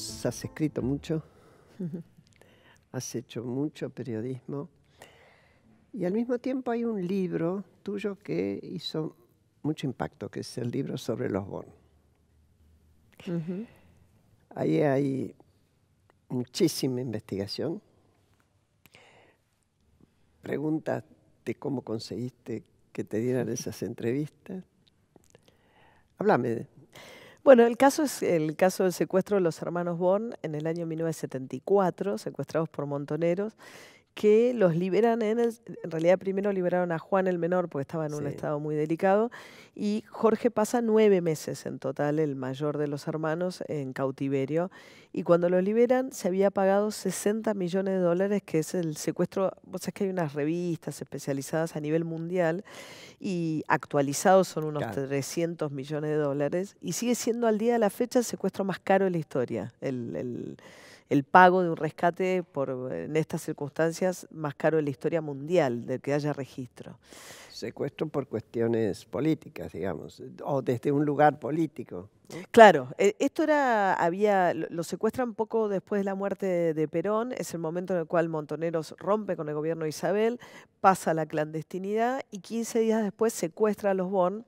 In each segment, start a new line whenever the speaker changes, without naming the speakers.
has escrito mucho, has hecho mucho periodismo y al mismo tiempo hay un libro tuyo que hizo mucho impacto, que es el libro sobre los Bonos. Ahí hay muchísima investigación, preguntas de cómo conseguiste que te dieran esas entrevistas. Háblame
bueno, el caso es el caso del secuestro de los hermanos Born en el año 1974, secuestrados por montoneros, que los liberan en realidad primero liberaron a Juan el menor porque estaba en un estado muy delicado y Jorge pasa nueve meses en total, el mayor de los hermanos, en cautiverio. Y cuando los liberan se había pagado 60 millones de dólares, que es el secuestro, vos sabés que hay unas revistas especializadas a nivel mundial y actualizados son unos 300 millones de dólares y sigue siendo al día de la fecha el secuestro más caro de la historia. el el pago de un rescate por, en estas circunstancias más caro de la historia mundial, del que haya registro.
Secuestro por cuestiones políticas, digamos, o desde un lugar político.
Claro, eh, esto era, había, lo secuestran
poco después
de la muerte de, Perón, es el momento en el cual Montoneros rompe con el gobierno de Isabel, pasa a la clandestinidad y 15 días después secuestra a los Bon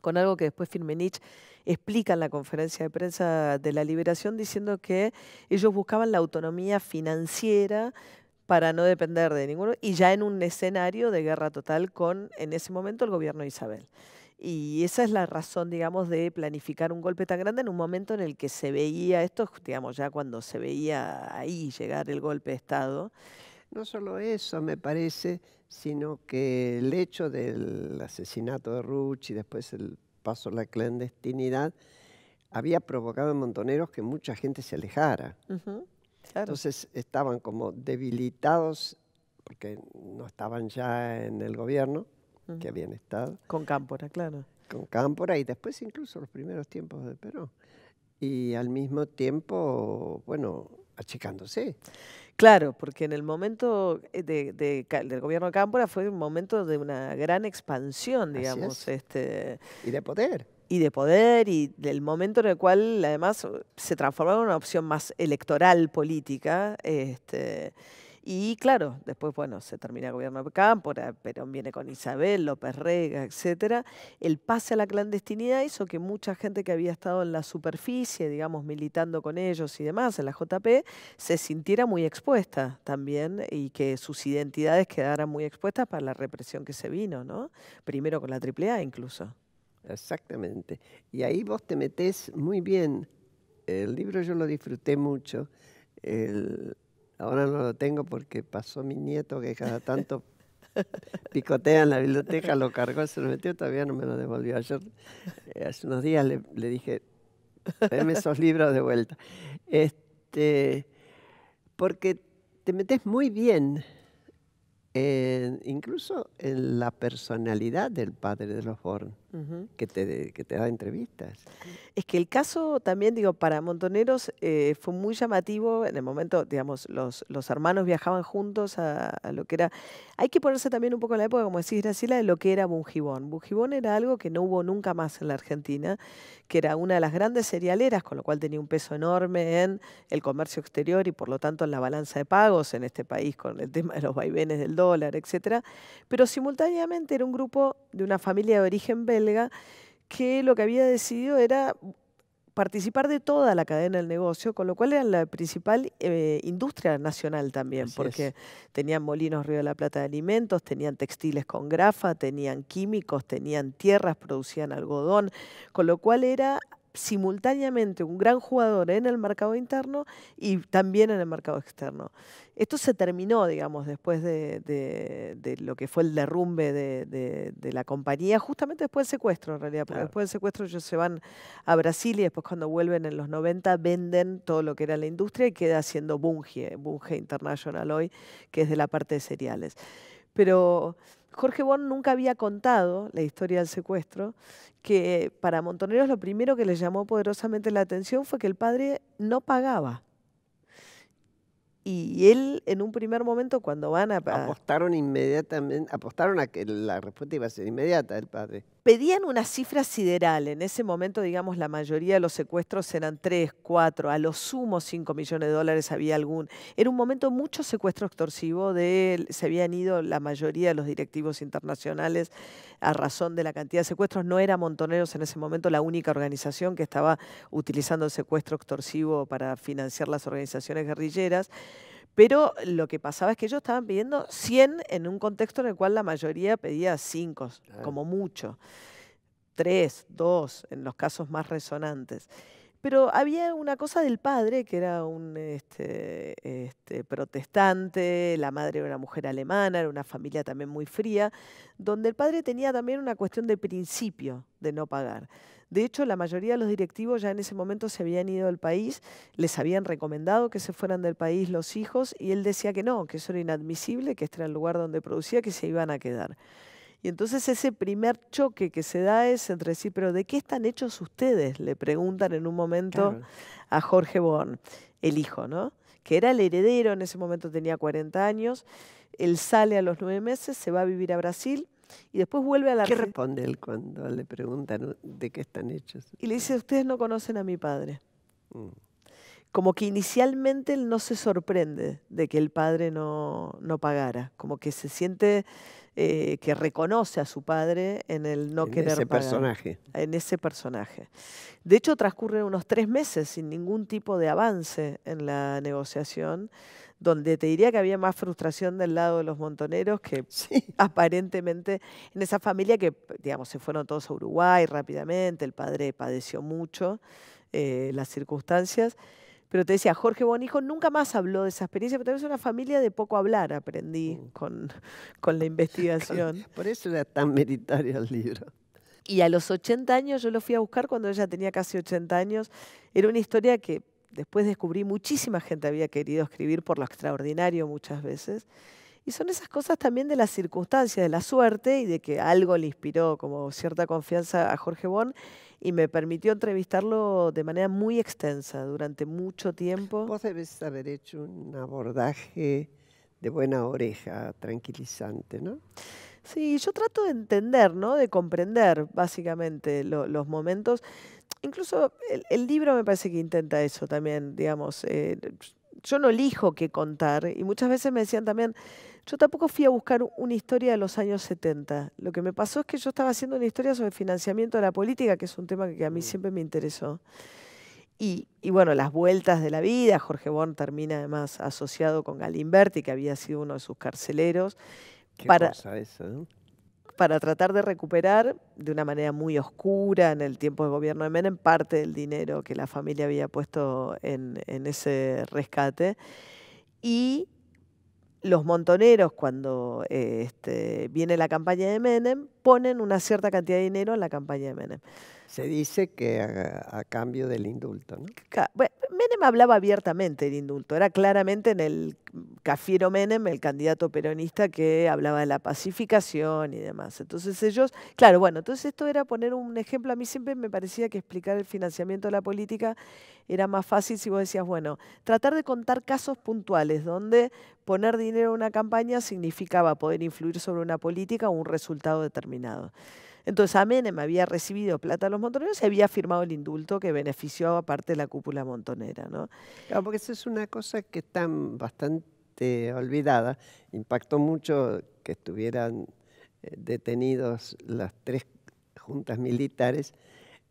con algo que después Firmenich explican la conferencia de prensa de la liberación diciendo que ellos buscaban la autonomía financiera para no depender de ninguno y ya en un escenario de guerra total con, en ese momento, el gobierno de Isabel. Y esa es la razón, digamos, de planificar un golpe tan grande en un momento en el que se veía esto, digamos, ya cuando se
veía ahí llegar el golpe de Estado. No solo eso, me parece, sino que el hecho del asesinato de Ruch y después el paso la clandestinidad, había provocado en Montoneros que mucha gente se alejara. Entonces estaban como debilitados, porque no estaban ya en el gobierno, que habían estado. Con Cámpora, claro. Con Cámpora y después incluso los primeros tiempos de Perón. Y al mismo tiempo, bueno, achicándose. Claro, porque en el momento eh, del gobierno de
Cámpora fue un momento de una gran expansión, digamos. Este, y de poder. Y de poder, y del momento en el cual además se transformó en una opción más electoral política. Este, y claro, después, bueno, se termina el gobierno de Cámpora, Perón viene con Isabel, López Rega, etcétera. El pase a la clandestinidad hizo que mucha gente que había estado en la superficie, digamos, militando con ellos y demás, en la JP, se sintiera muy expuesta también y que sus identidades quedaran muy expuestas
para la represión que se vino, ¿no? Primero con la AAA incluso. Exactamente. Y ahí vos te metés muy bien. El libro yo lo disfruté mucho. El, Ahora no lo tengo porque pasó mi nieto que cada tanto picotea en la biblioteca, lo cargó, se lo metió, todavía no me lo devolvió. Ayer, eh, hace unos días le, dije, dame esos libros de vuelta. Este, porque te metes muy bien, eh, incluso en la personalidad del padre de los Born que, te, da entrevistas. Es que el caso también, digo, para Montoneros eh, fue muy llamativo.
En el momento, digamos, los, los hermanos viajaban juntos a, lo que era... Hay que ponerse también un poco en la época, como decís, Graciela, de lo que era Bungibón. Bungibón era algo que no hubo nunca más en la Argentina, que era una de las grandes cerealeras, con lo cual tenía un peso enorme en el comercio exterior y, por lo tanto, en la balanza de pagos en este país con el tema de los vaivenes del dólar, etcétera. Pero simultáneamente era un grupo de una familia de origen belga que lo que había decidido era participar de toda la cadena del negocio, con lo cual era la principal eh, industria nacional también, porque tenían molinos Río de la Plata de alimentos, tenían textiles con grafa, tenían químicos, tenían tierras, producían algodón, con lo cual era simultáneamente un gran jugador en el mercado interno y también en el mercado externo. Esto se terminó, digamos, después de, lo que fue el derrumbe de, la compañía, justamente después del secuestro, en realidad, porque después del secuestro ellos se van a Brasil y después cuando vuelven en los 90 venden todo lo que era la industria y queda siendo Bunge, Bunge International hoy, que es de la parte de cereales. Pero Jorge Bon nunca había contado la historia del secuestro, que para Montoneros lo primero que le llamó poderosamente la atención fue que el padre no pagaba.
Y él, en un primer momento, cuando van a... Apostaron inmediatamente, apostaron a que la respuesta iba a ser inmediata del padre pedían una cifra sideral. En
ese momento, digamos, la mayoría de los secuestros eran 3, 4, a lo sumo 5 millones de dólares había algún. Era un momento mucho secuestro extorsivo, de, se habían ido la mayoría de los directivos internacionales a razón de la cantidad de secuestros. No era Montoneros en ese momento la única organización que estaba utilizando el secuestro extorsivo para financiar las organizaciones guerrilleras. Pero lo que pasaba es que ellos estaban pidiendo 100 en un contexto en el cual la mayoría pedía 5, como mucho. 3, 2, en los casos más resonantes. Pero había una cosa del padre, que era un este, este, protestante, la madre era una mujer alemana, era una familia también muy fría, donde el padre tenía también una cuestión de principio de no pagar. De hecho, la mayoría de los directivos ya en ese momento se habían ido del país, les habían recomendado que se fueran del país los hijos y él decía que no, que eso era inadmisible, que este era el lugar donde producía, que se iban a quedar. Y entonces ese primer choque que se da es entre sí, pero ¿de qué están hechos ustedes? Le preguntan en un momento a Jorge Born, el hijo, ¿no? Que era el heredero, en ese momento tenía 40 años. Él sale a los nueve meses, se
va a vivir a Brasil, y después vuelve a la... ¿Qué responde él cuando le preguntan de qué están hechos? Y
le dice, ustedes no conocen a mi padre.
Mm. Como
que inicialmente él no se sorprende de que el padre no, no pagara, como que se siente eh, que reconoce a su padre en el no en querer ese personaje. En ese personaje. De hecho, transcurren unos tres meses sin ningún tipo de avance en la negociación donde te diría que había más frustración del lado de los montoneros que aparentemente en esa familia que, digamos, se fueron todos a Uruguay rápidamente, el padre padeció mucho eh, las circunstancias. Pero te decía, Jorge Bonijo nunca más habló de esa experiencia, pero también es una familia de poco hablar, aprendí mm. con,
con la investigación. Por eso era tan meritario el libro.
Y a los 80 años yo lo fui a buscar cuando ella tenía casi 80 años. Era una historia que después descubrí muchísima gente había querido escribir por lo extraordinario muchas veces. Y son esas cosas también de las circunstancias, de la suerte y de que algo le inspiró como cierta confianza a Jorge Bon y
me permitió entrevistarlo de manera muy extensa durante mucho tiempo. Vos debes haber hecho un abordaje de buena oreja, tranquilizante, ¿no? Sí, yo trato de entender, ¿no? De comprender básicamente los momentos.
Incluso el, libro me parece que intenta eso también, digamos. Eh, yo no elijo qué contar y muchas veces me decían también, yo tampoco fui a buscar una historia de los años 70. Lo que me pasó es que yo estaba haciendo una historia sobre financiamiento de la política, que es un tema que a mí mm. siempre me interesó. Y, bueno, las vueltas de la vida, Jorge Born termina además asociado con Galimberti, que había sido uno de sus carceleros. para, para tratar de recuperar de una manera muy oscura en el tiempo de gobierno de Menem parte del dinero que la familia había puesto en, ese rescate. Y los montoneros, cuando este, viene la campaña de Menem, ponen una cierta cantidad de dinero en la campaña de Menem. Se dice que a, cambio del indulto, ¿no? Menem hablaba abiertamente del indulto. Era claramente en el Cafiero Menem, el candidato peronista que hablaba de la pacificación y demás. Entonces ellos, claro, bueno, entonces esto era poner un ejemplo. A mí siempre me parecía que explicar el financiamiento de la política era más fácil si vos decías, bueno, tratar de contar casos puntuales donde poner dinero en una campaña significaba poder influir sobre una política o un resultado determinado. Entonces Menem había recibido plata a los montoneros y
había firmado el indulto que benefició a parte de la cúpula montonera. ¿no? porque eso es una cosa que está bastante olvidada. Impactó mucho que estuvieran eh, detenidos las tres juntas militares,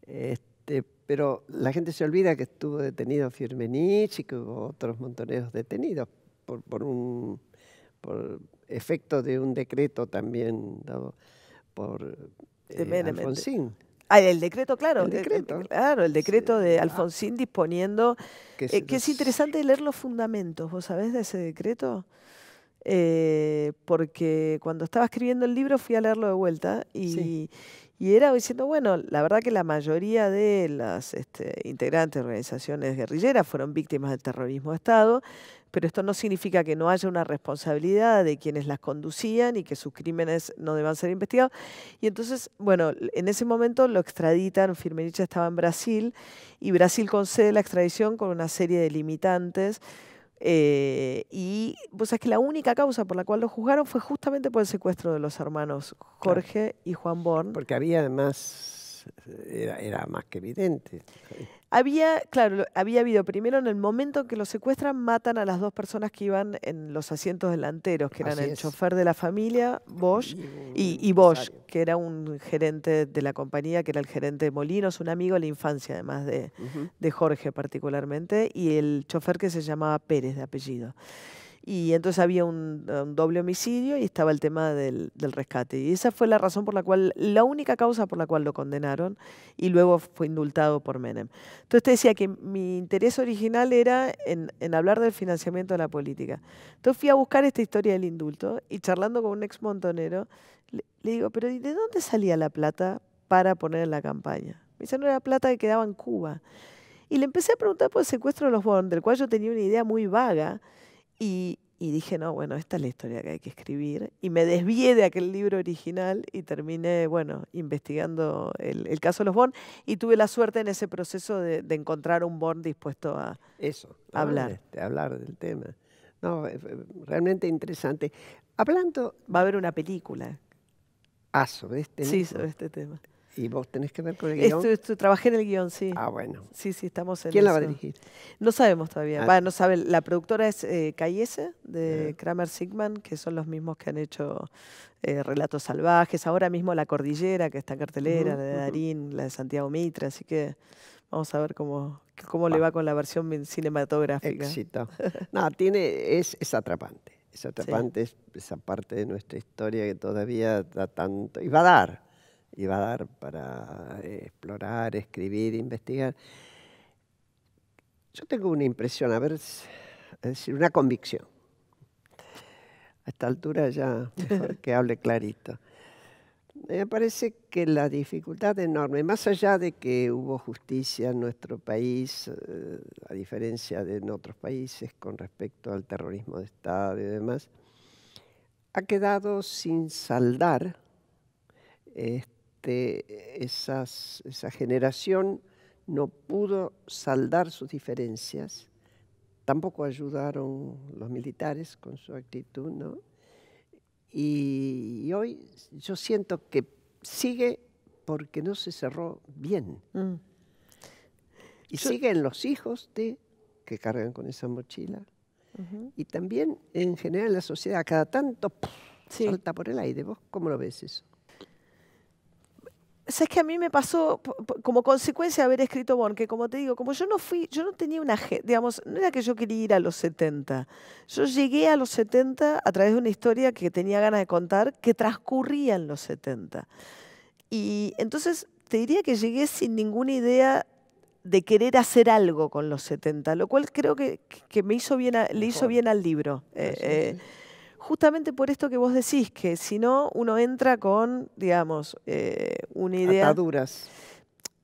este, pero la gente se olvida que estuvo detenido Firmenich y que hubo otros montoneros detenidos por, un por efecto de un decreto también dado por este, Alfonsín.
Ah, el decreto, claro. El eh, decreto. Eh, claro, el decreto de Alfonsín disponiendo. Que, eh, es interesante leer los fundamentos, ¿vos sabés de ese decreto? porque cuando estaba escribiendo el libro fui a leerlo de vuelta y, y era diciendo, bueno, la verdad que la mayoría de las este, integrantes de organizaciones guerrilleras fueron víctimas del terrorismo de Estado, pero esto no significa que no haya una responsabilidad de quienes las conducían y que sus crímenes no deban ser investigados. Y entonces, bueno, en ese momento lo extraditan, Firmenich estaba en Brasil, y Brasil concede la extradición con una serie de limitantes eh, y pues es que la única causa por la cual lo juzgaron fue justamente por el secuestro de los hermanos Jorge y Juan Born. Porque había además era, era más que evidente. Había, claro, había habido primero en el momento que los secuestran, matan a las dos personas que iban en los asientos delanteros, que eran el chofer de la familia, Bosch, y, Bosch, que era un gerente de la compañía, que era el gerente de Molinos, un amigo de la infancia, además de, de Jorge particularmente, y el chofer que se llamaba Pérez de apellido. Y entonces había eh, un, doble homicidio y estaba el tema del, rescate. Y esa fue la razón por la cual, la única causa por la cual lo condenaron y luego fue indultado por Menem. Entonces te decía que mi interés original era en, hablar del financiamiento de la política. Entonces fui a buscar esta historia del indulto y charlando con un ex montonero, le, digo, pero ¿de dónde salía la plata para poner en la campaña? Me dice, no era plata que quedaba en Cuba. Y le empecé a preguntar por el secuestro de los bonos del cual yo tenía una idea muy vaga. Y, dije, no, bueno, esta es la historia que hay que escribir. Y me desvié de aquel libro original y terminé, bueno, investigando el, caso de los Bond. Y tuve la suerte en ese proceso de, encontrar un Bond dispuesto a, Eso, hablar. Este, hablar
del tema. No, eh, eh, realmente interesante. Hablando... Va a haber una película. Ah, sobre este tema. Sí, sobre este tema. ¿Y vos tenés que ver con el guión?
trabajé en el guión, sí. Ah, bueno. Sí, sí, estamos en ¿Quién la va a dirigir? No sabemos todavía. Ah. no sabe. La productora es eh, Cayese, de Kramer Sigman, que son los mismos que han hecho eh, Relatos Salvajes. Ahora mismo La Cordillera, que está en cartelera, la de Darín, la de Santiago Mitra. Así
que vamos a ver cómo, cómo le va con la versión cinematográfica. Éxito. no, tiene, es, es atrapante. Es atrapante esa parte de nuestra historia que todavía da tanto. Y va a dar y va a dar para eh, explorar, escribir, investigar. Yo tengo una impresión, a ver, es una convicción. A esta altura ya que hable clarito. Me parece que la dificultad enorme, más allá de que hubo justicia en nuestro país, eh, a diferencia de en otros países con respecto al terrorismo de Estado y demás, ha quedado sin saldar este, este, eh, esa generación no pudo saldar sus diferencias, tampoco ayudaron los militares con su actitud, ¿no? Y, hoy yo siento que sigue porque no se cerró bien. Mm. Y siguen los hijos de que cargan con esa mochila. Y también en general la sociedad, cada tanto suelta por el aire. ¿Vos cómo lo ves eso? sabes que a
mí me pasó como consecuencia de haber escrito Born, que como te digo, como yo no fui, yo no tenía una, digamos, no era que yo quería ir a los 70. Yo llegué a los 70 a través de una historia que tenía ganas de contar que transcurría en los 70. Y entonces te diría que llegué sin ninguna idea de querer hacer algo con los 70, lo cual creo que, me hizo bien le hizo bien al libro. Eh, eh, justamente por esto que vos decís, que si no uno entra con, digamos, eh, una idea... Ataduras.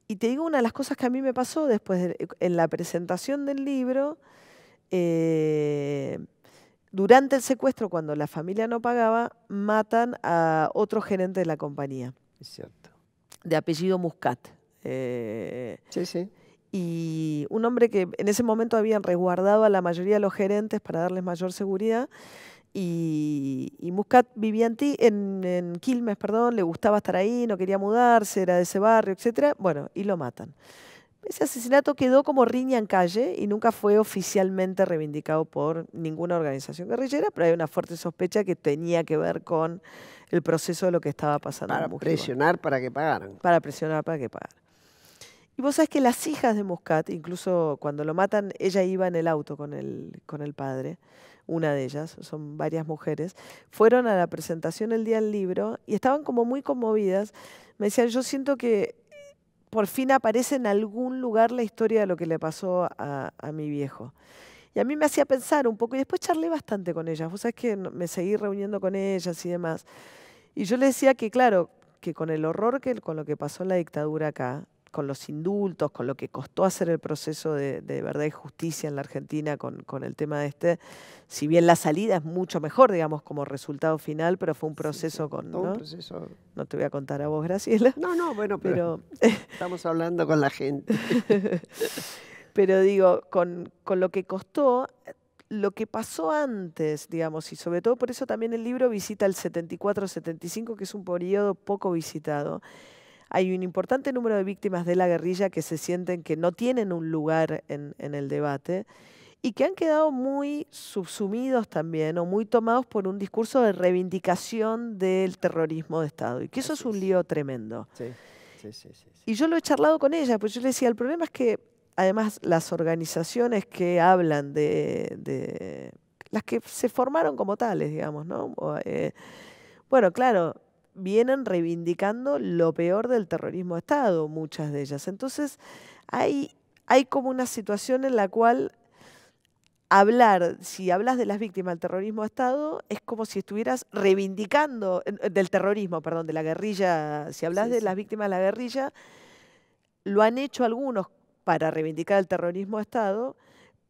Y te digo una de las cosas que a mí me pasó después, en la presentación del libro, eh, durante el secuestro, cuando la familia no pagaba, matan a otro gerente de la compañía. Es cierto. De apellido Muscat. Eh, sí, sí. Y un hombre que en ese momento habían resguardado a la mayoría de los gerentes para darles mayor seguridad. Y, Muscat vivía en, ti, en, Quilmes, perdón, le gustaba estar ahí, no quería mudarse, era de ese barrio, etc. Bueno, y lo matan. Ese asesinato quedó como riña en calle y nunca fue oficialmente reivindicado por ninguna organización guerrillera, pero hay una fuerte sospecha que tenía que ver con el proceso de lo que estaba pasando. Para presionar para que pagaran. Para presionar para que pagaran. Y vos sabés que las hijas de Muscat, incluso cuando lo matan, ella iba en el auto con el, con el padre una de ellas, son varias mujeres, fueron a la presentación el día del libro y estaban como muy conmovidas. Me decían, yo siento que por fin aparece en algún lugar la historia de lo que le pasó a, mi viejo. Y a mí me hacía pensar un poco, y después charlé bastante con ellas, vos sabés que me seguí reuniendo con ellas y demás. Y yo les decía que, claro, que con el horror que, con lo que pasó en la dictadura acá, con los indultos, con lo que costó hacer el proceso de, verdad y justicia en la Argentina con, el tema de este, si bien la salida es mucho mejor, digamos, como resultado final, pero fue un proceso con... ¿no? te voy a contar a vos, Graciela. No,
no, bueno, pero, estamos hablando con la
gente. pero digo, con, con lo que costó, lo que pasó antes, digamos, y sobre todo por eso también el libro visita el 74-75, que es un periodo poco visitado hay un importante número de víctimas de la guerrilla que se sienten que no tienen un lugar en, el debate y que han quedado muy subsumidos también o muy tomados por un discurso de reivindicación del terrorismo de Estado. Y que eso es un lío tremendo. Y yo lo he charlado con ella, pues yo le decía, el problema es que además las organizaciones que hablan de, las que se formaron como tales, digamos, ¿no? Eh, bueno, claro, vienen reivindicando lo peor del terrorismo de Estado, muchas de ellas. Entonces, hay, como una situación en la cual hablar, si hablas de las víctimas del terrorismo de Estado, es como si estuvieras reivindicando, eh, del terrorismo, perdón, de la guerrilla, si hablas de las víctimas de la guerrilla, lo han hecho algunos para reivindicar el terrorismo de Estado,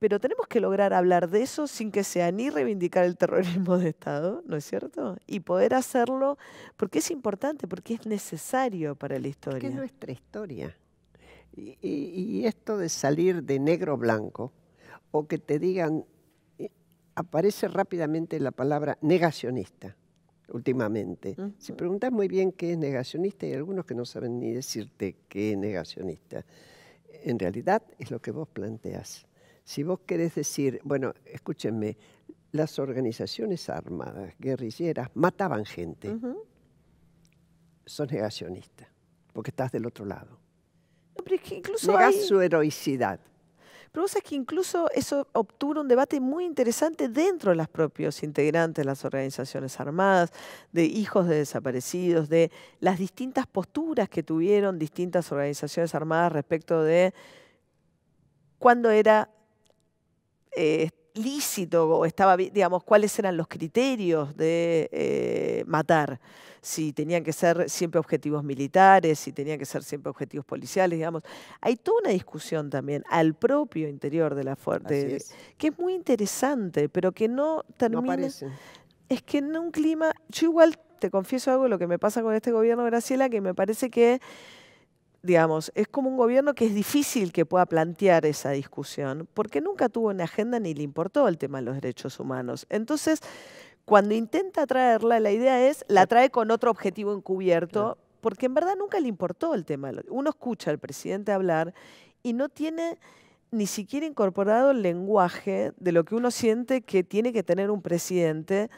pero tenemos que lograr hablar de eso sin que sea ni reivindicar el terrorismo de Estado, ¿no es cierto? Y poder hacerlo
porque es importante, porque es necesario para la historia. Porque es nuestra historia. Y, esto de salir de negro blanco, o que te digan, eh, aparece rápidamente la palabra negacionista últimamente. Si preguntas muy bien qué es negacionista, hay algunos que no saben ni decirte qué es negacionista. En realidad es lo que vos planteas si vos querés decir, bueno, escúchenme, las organizaciones armadas, guerrilleras, mataban gente, son negacionistas, porque estás del otro lado. No, pero incluso su heroicidad.
Pero vos sabés que incluso eso obtuvo un debate muy interesante dentro de los propios integrantes las organizaciones armadas, de hijos de desaparecidos, de las distintas posturas que tuvieron distintas organizaciones armadas respecto de cuándo era eh, lícito o estaba, digamos, cuáles eran los criterios de eh, matar, si tenían que ser siempre objetivos militares, si tenían que ser siempre objetivos policiales, digamos. Hay toda una discusión también al propio interior de la fuerte, que es muy interesante, pero que no termina. es que en un clima, yo igual te confieso algo, lo que me pasa con este gobierno, Graciela, que me parece que digamos, es como un gobierno que es difícil que pueda plantear esa discusión, porque nunca tuvo una agenda ni le importó el tema de los derechos humanos. Entonces, cuando intenta traerla, la idea es, la trae con otro objetivo encubierto, porque en verdad nunca le importó el tema. Uno escucha al presidente hablar y no tiene ni siquiera incorporado el lenguaje de lo que uno siente que tiene que tener un presidente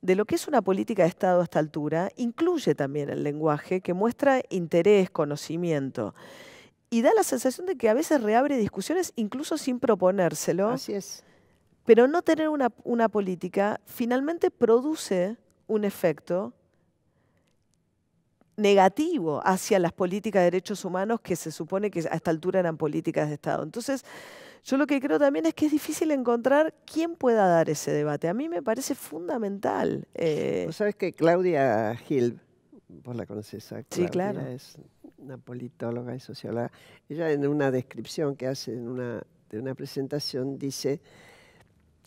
de lo que es una política de Estado a esta altura incluye también el lenguaje que muestra interés, conocimiento. Y da la sensación de que a veces reabre discusiones incluso sin proponérselo. Así es. Pero no tener una, una política finalmente produce un efecto negativo hacia las políticas de derechos humanos que se supone que a esta altura eran políticas de Estado. Entonces, yo lo que creo también es que es difícil encontrar quién
pueda dar ese debate. A mí me parece fundamental. Eh, ¿Vos sabes que Claudia Gil, vos la conoces ¿eh? sí, claro. es una politóloga y socióloga, ella en una descripción que hace una, de una presentación dice,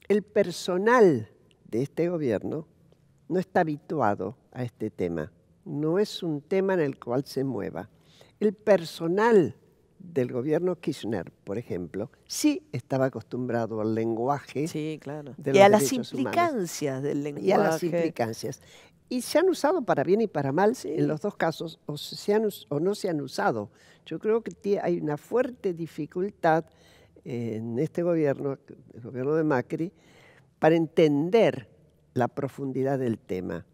el personal de este gobierno no está habituado a este tema, no es un tema en el cual se mueva. El personal del gobierno Kirchner, por ejemplo, sí estaba acostumbrado al lenguaje claro. y a las implicancias del lenguaje. Y a las implicancias. Y se han usado para bien y para mal en los dos casos, o, o no se han usado. Yo creo que hay una fuerte dificultad en este gobierno, el gobierno de Macri, para entender la profundidad del tema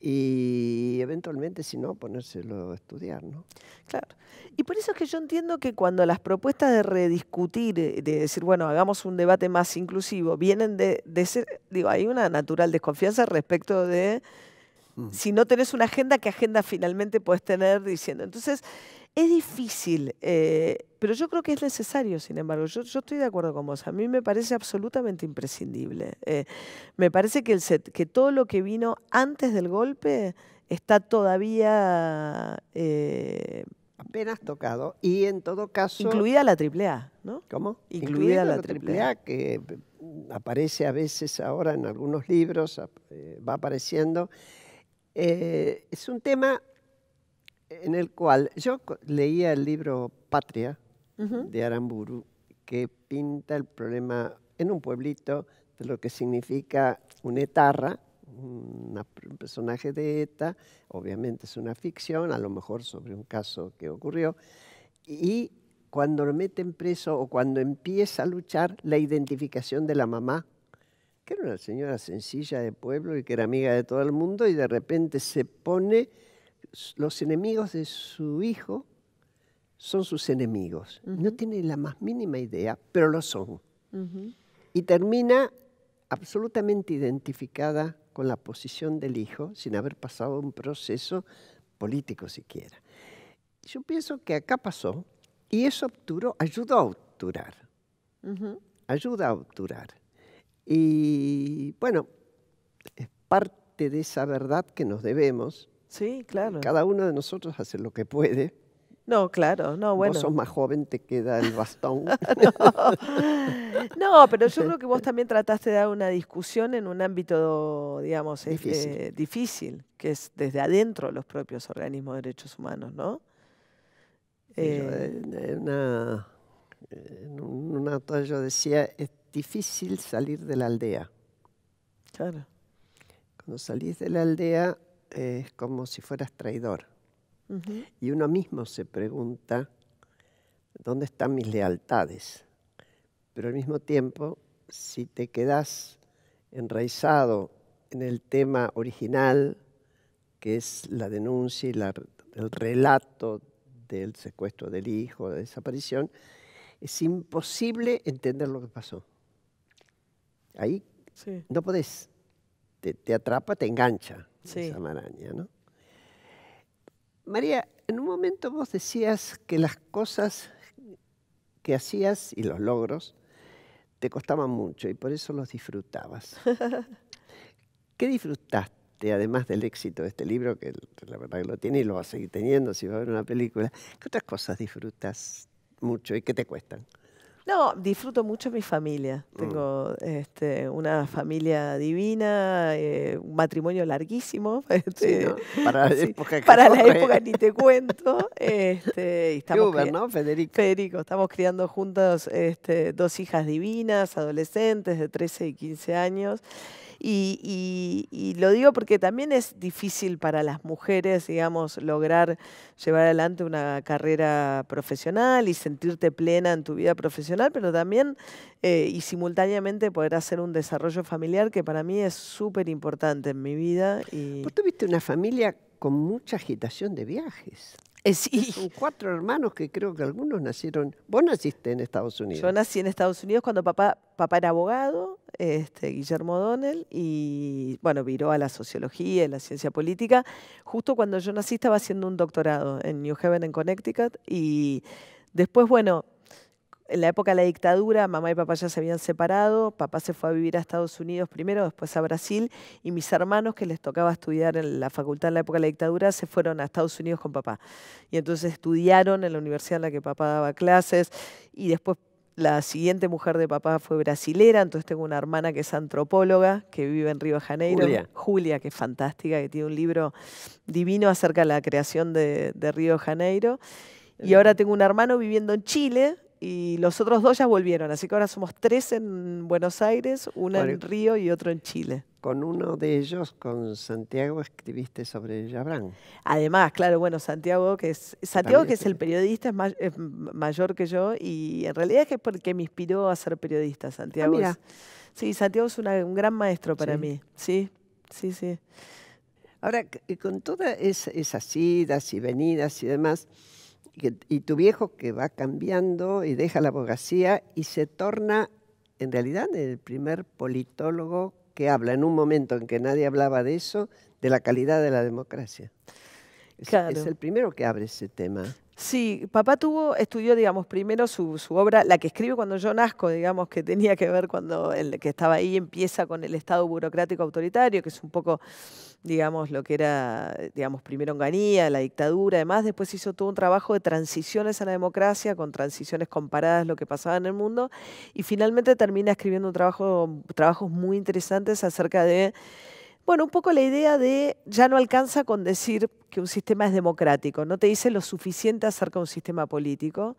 y eventualmente, si no, ponérselo a estudiar, ¿no? Claro.
Y por eso es que yo entiendo que cuando las propuestas de rediscutir, de decir, bueno, hagamos un debate más inclusivo, vienen de, de ser, digo, hay una natural desconfianza respecto de mm. si no tenés una agenda, ¿qué agenda finalmente puedes tener diciendo? Entonces, es difícil, eh, pero yo creo que es necesario, sin embargo. Yo, estoy de acuerdo con vos. A mí me parece absolutamente imprescindible. Eh, me parece que, todo lo que vino antes del golpe está todavía... Eh,
Apenas tocado. Y en todo caso... Incluida la AAA, ¿no? ¿Cómo? Incluida, la, la AAA. que mm, aparece a veces ahora en algunos libros, va apareciendo. es un tema en el cual yo leía el libro Patria de Aramburu, que pinta el problema en un pueblito de lo que significa una etarra, un personaje de ETA, obviamente es una ficción, a lo mejor sobre un caso que ocurrió, y cuando lo meten preso o cuando empieza a luchar, la identificación de la mamá, que era una señora sencilla de pueblo y que era amiga de todo el mundo, y de repente se pone los enemigos de su hijo son sus enemigos. No tiene la más mínima idea, pero lo son. Y termina absolutamente identificada con la posición del hijo, sin haber pasado un proceso político siquiera. Yo pienso que acá pasó y eso obturó, ayudó a obturar. Ayuda a obturar. Y bueno, es parte de esa verdad que nos debemos Sí, claro. Cada uno de nosotros hace lo que puede. No, claro, no, bueno. Vos sos más joven, te queda el bastón. Ah, no. pero yo creo que vos
también trataste de dar una discusión en un ámbito, digamos, este, difícil, que
es desde adentro los propios organismos de derechos humanos, ¿no? yo, eh, una, en yo decía, es difícil salir de la aldea. Claro. Cuando salís de la aldea, es como si fueras traidor. Y uno mismo se pregunta, ¿dónde están mis lealtades? Pero al mismo tiempo, si te quedas enraizado en el tema original, que es la denuncia y el relato del secuestro del hijo, la desaparición, es imposible entender lo que pasó. Ahí no podés te, atrapa, te engancha esa maraña, ¿no? María, en un momento vos decías que las cosas que hacías y los logros te costaban mucho y por eso los disfrutabas. ¿Qué disfrutaste, además del éxito de este libro, que la verdad que lo tiene y lo va a seguir teniendo si va a haber una película? ¿Qué otras cosas disfrutas mucho y qué te cuestan?
No, disfruto mucho mi familia. Mm. Tengo este, una familia divina, eh, un matrimonio larguísimo. Este, para la época ni te cuento. Este, estamos Federico. Federico, estamos criando juntos este, dos hijas divinas, adolescentes de 13 y 15 años. Y, lo digo porque también es difícil para las mujeres, digamos, lograr llevar adelante una carrera profesional y sentirte plena en tu vida profesional, pero también eh, y simultáneamente poder hacer un desarrollo familiar que para mí es súper importante en mi vida. Y... Vos tuviste una
familia con mucha agitación de viajes. Eh, cuatro hermanos que creo que algunos nacieron. Vos naciste en Estados Unidos. Yo nací en Estados Unidos cuando papá, papá era abogado,
este, Guillermo Donnell, y bueno, viró a la sociología y la ciencia política. Justo cuando yo nací estaba haciendo un doctorado en New Haven, en Connecticut, y después, bueno, en la época de la dictadura, mamá y papá ya se habían separado, papá se fue a vivir a Estados Unidos primero, después a Brasil, y mis hermanos, que les tocaba estudiar en la facultad en la época de la dictadura, se fueron a Estados Unidos con papá. Y entonces estudiaron en la universidad en la que papá daba clases, y después la siguiente mujer de papá fue brasilera, entonces tengo una hermana que es antropóloga, que vive en Río de Janeiro. Julia. que es fantástica, que tiene un libro divino acerca de la creación de, de Río de Janeiro. Y ahora tengo un hermano viviendo en Chile, y los otros dos ya volvieron, así que ahora somos tres en Buenos Aires,
uno en Río y otro en Chile. Con uno de ellos, con Santiago, escribiste sobre Yabran. Además, claro, bueno, Santiago, que es, Santiago, que es el periodista, es,
mayor que yo, y en realidad es que porque me inspiró a ser periodista, Santiago. Ah, sí, Santiago es un gran maestro para mí, sí, sí, sí.
Ahora, con todas esas idas y venidas y demás, y tu viejo que va cambiando y deja la abogacía y se torna en realidad el primer politólogo que habla en un momento en que nadie hablaba de eso, de la calidad de la democracia. es, el primero que abre ese tema.
Sí, papá tuvo, estudió, digamos, primero su, obra, la que escribe cuando yo nazco, digamos, que tenía que ver cuando el que estaba ahí empieza con el Estado burocrático autoritario, que es un poco, digamos, lo que era, digamos, primero Ganía, la dictadura, además, después hizo todo un trabajo de transiciones a la democracia, con transiciones comparadas a lo que pasaba en el mundo, y finalmente termina escribiendo un trabajo, trabajos muy interesantes acerca de bueno, un poco la idea de ya no alcanza con decir que un sistema es democrático, no te dice lo suficiente acerca de un sistema político.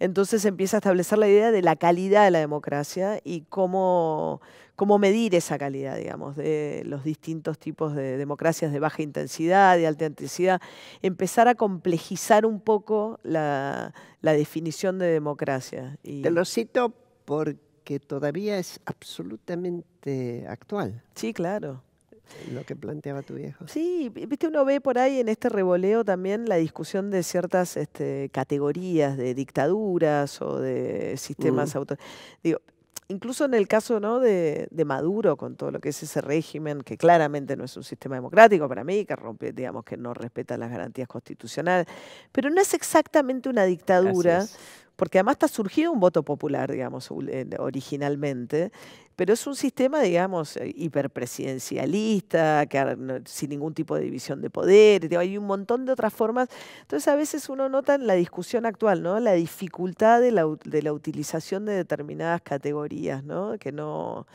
Entonces empieza a establecer la idea de la calidad de la democracia y cómo, cómo medir esa calidad, digamos, de los distintos tipos de democracias de baja intensidad, de alta intensidad. Empezar a complejizar un poco la,
definición de democracia. Y... Te lo cito porque todavía es absolutamente actual. Sí, claro. Lo que planteaba tu viejo. Sí, viste,
uno ve por ahí en este revoleo también la discusión de ciertas este, categorías de dictaduras o de sistemas mm. incluso en el caso ¿no? de, de, Maduro, con todo lo que es ese régimen, que claramente no es un sistema democrático para mí, que rompe, digamos, que no respeta las garantías constitucionales, pero no es exactamente una dictadura, porque además está surgido un voto popular, digamos, eh, originalmente, pero es un sistema, digamos, eh, hiperpresidencialista, sin ningún tipo de división de poder, hay un montón de otras formas. Entonces a veces uno nota en la discusión actual, ¿no? La dificultad de la, utilización de determinadas categorías, ¿no? Que no